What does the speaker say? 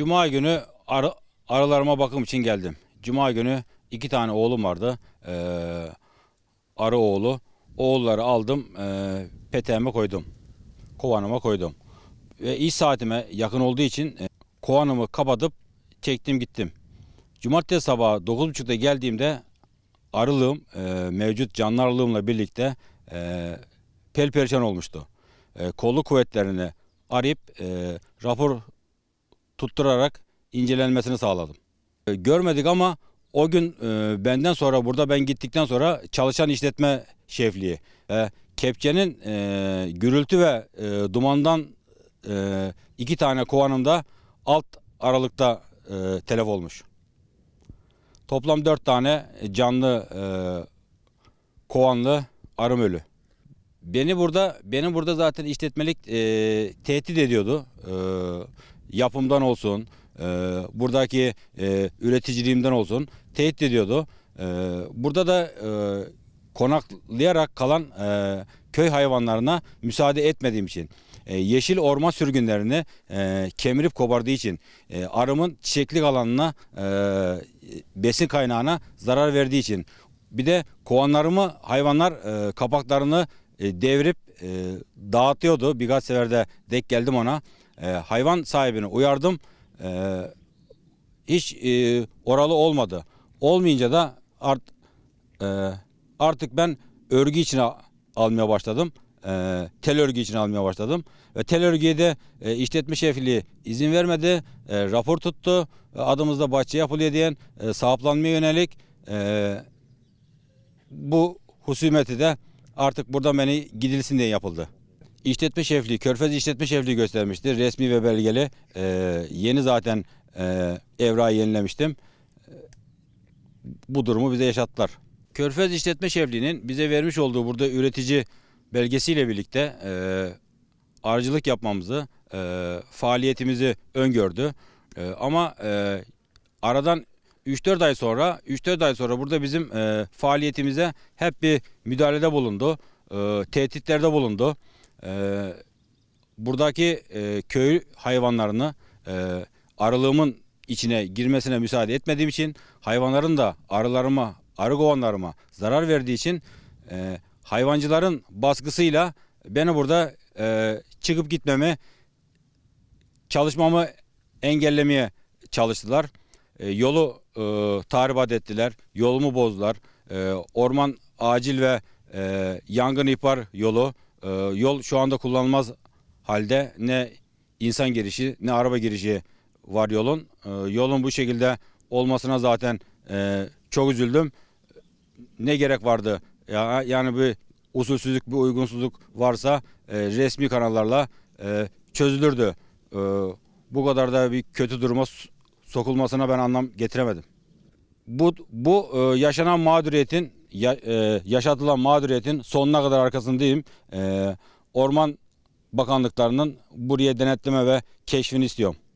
Cuma günü ar arılarıma bakım için geldim. Cuma günü iki tane oğlum vardı. Ee, arı oğlu. Oğulları aldım. E, peteğime koydum. Kovanıma koydum. Ve iş saatime yakın olduğu için e, kovanımı kapatıp çektim gittim. Cumartesi sabahı 9.30'da geldiğimde arılığım e, mevcut canlı arılığımla birlikte e, pelperişan olmuştu. E, kolluk kuvvetlerini arayıp e, rapor tutturarak incelenmesini sağladım. E, görmedik ama o gün e, benden sonra burada ben gittikten sonra çalışan işletme şefliği e, kepçenin gürültü ve dumandan iki tane kovanında alt aralıkta telef olmuş. Toplam dört tane canlı kovanlı arım ölü. Beni burada benim burada zaten işletmelik e, tehdit ediyordu. E, yapımdan olsun, e, buradaki e, üreticiliğimden olsun tehdit ediyordu. E, burada da e, konaklayarak kalan e, köy hayvanlarına müsaade etmediğim için e, yeşil orman sürgünlerini e, kemirip kopardığı için e, arımın çiçeklik alanına e, besin kaynağına zarar verdiği için bir de kovanlarımı hayvanlar e, kapaklarını e, devrip e, dağıtıyordu. Bir gaz seferde denk geldim ona e, hayvan sahibini uyardım. E, hiç e, oralı olmadı. Olmayınca da art, e, artık ben örgü içine almaya başladım. E, tel örgü için almaya başladım. Ve tel örgüye de e, işletme şefliği izin vermedi. E, rapor tuttu. E, adımızda bahçe yapılıyor diyen e, sahiplenmeye yönelik e, bu husumeti de artık burada beni gidilsin diye yapıldı. İşletme şefliği, Körfez işletme şefliği göstermiştir. Resmi ve belgeli. E, yeni zaten e, evrağı yenilemiştim. bu durumu bize yaşattılar. Körfez işletme şefliğinin bize vermiş olduğu burada üretici belgesiyle birlikte e, arıcılık yapmamızı, e, faaliyetimizi öngördü. E, ama e, aradan 3-4 ay sonra 3-4 ay sonra burada bizim e, faaliyetimize hep bir müdahalede bulundu. E, tehditlerde bulundu e, buradaki e, köy hayvanlarını e, arılığımın içine girmesine müsaade etmediğim için hayvanların da arılarıma, arı kovanlarıma zarar verdiği için e, hayvancıların baskısıyla beni burada e, çıkıp gitmemi, çalışmamı engellemeye çalıştılar. E, yolu e, tahribat ettiler, yolumu bozdular. E, orman acil ve e, yangın ihbar yolu ee, yol şu anda kullanılmaz halde ne insan girişi ne araba girişi var yolun. Ee, yolun bu şekilde olmasına zaten e, çok üzüldüm. Ne gerek vardı? Ya, yani bir usulsüzlük, bir uygunsuzluk varsa e, resmi kanallarla e, çözülürdü. E, bu kadar da bir kötü duruma sokulmasına ben anlam getiremedim. Bu, bu e, yaşanan mağduriyetin ya, e, yaşatılan mağduriyetin sonuna kadar arkasındayım. E, Orman Bakanlıklarının buraya denetleme ve keşfini istiyorum.